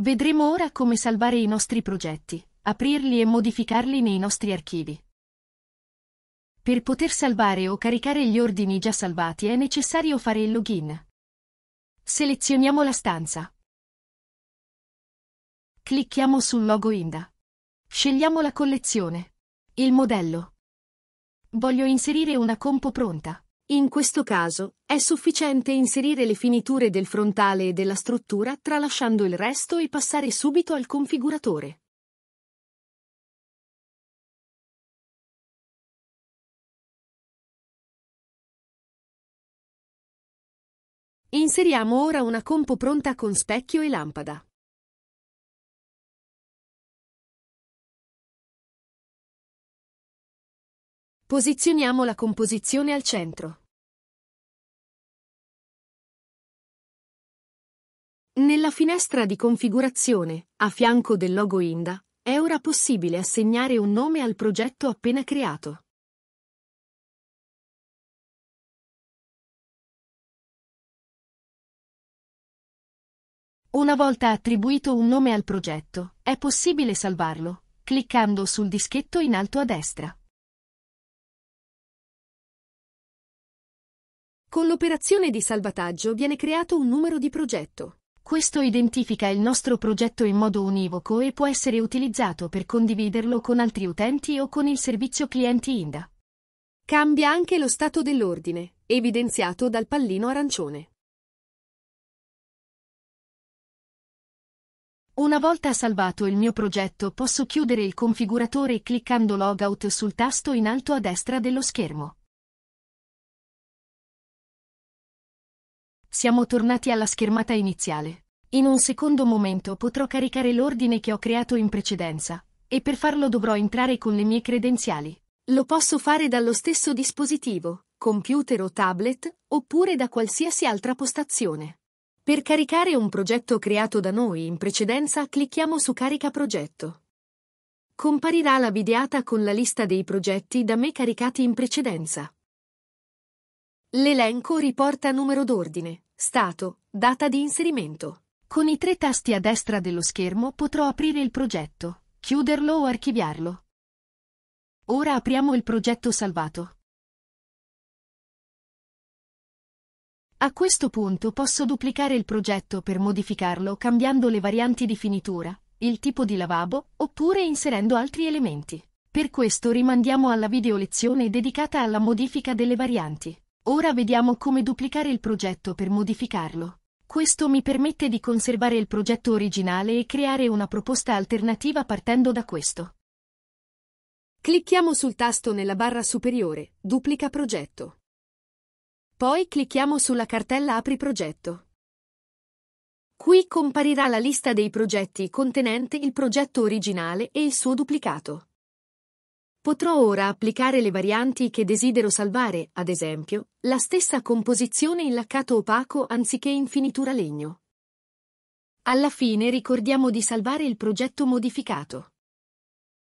Vedremo ora come salvare i nostri progetti, aprirli e modificarli nei nostri archivi. Per poter salvare o caricare gli ordini già salvati è necessario fare il login. Selezioniamo la stanza. Clicchiamo sul logo INDA. Scegliamo la collezione. Il modello. Voglio inserire una compo pronta. In questo caso, è sufficiente inserire le finiture del frontale e della struttura tralasciando il resto e passare subito al configuratore. Inseriamo ora una compo pronta con specchio e lampada. Posizioniamo la composizione al centro. Nella finestra di configurazione, a fianco del logo Inda, è ora possibile assegnare un nome al progetto appena creato. Una volta attribuito un nome al progetto, è possibile salvarlo, cliccando sul dischetto in alto a destra. Con l'operazione di salvataggio viene creato un numero di progetto. Questo identifica il nostro progetto in modo univoco e può essere utilizzato per condividerlo con altri utenti o con il servizio clienti INDA. Cambia anche lo stato dell'ordine, evidenziato dal pallino arancione. Una volta salvato il mio progetto posso chiudere il configuratore cliccando Logout sul tasto in alto a destra dello schermo. Siamo tornati alla schermata iniziale. In un secondo momento potrò caricare l'ordine che ho creato in precedenza, e per farlo dovrò entrare con le mie credenziali. Lo posso fare dallo stesso dispositivo, computer o tablet, oppure da qualsiasi altra postazione. Per caricare un progetto creato da noi in precedenza clicchiamo su Carica progetto. Comparirà la videata con la lista dei progetti da me caricati in precedenza. L'elenco riporta numero d'ordine, stato, data di inserimento. Con i tre tasti a destra dello schermo potrò aprire il progetto, chiuderlo o archiviarlo. Ora apriamo il progetto salvato. A questo punto posso duplicare il progetto per modificarlo cambiando le varianti di finitura, il tipo di lavabo, oppure inserendo altri elementi. Per questo rimandiamo alla video lezione dedicata alla modifica delle varianti. Ora vediamo come duplicare il progetto per modificarlo. Questo mi permette di conservare il progetto originale e creare una proposta alternativa partendo da questo. Clicchiamo sul tasto nella barra superiore, Duplica progetto. Poi clicchiamo sulla cartella Apri progetto. Qui comparirà la lista dei progetti contenente il progetto originale e il suo duplicato. Potrò ora applicare le varianti che desidero salvare, ad esempio, la stessa composizione in laccato opaco anziché in finitura legno. Alla fine ricordiamo di salvare il progetto modificato.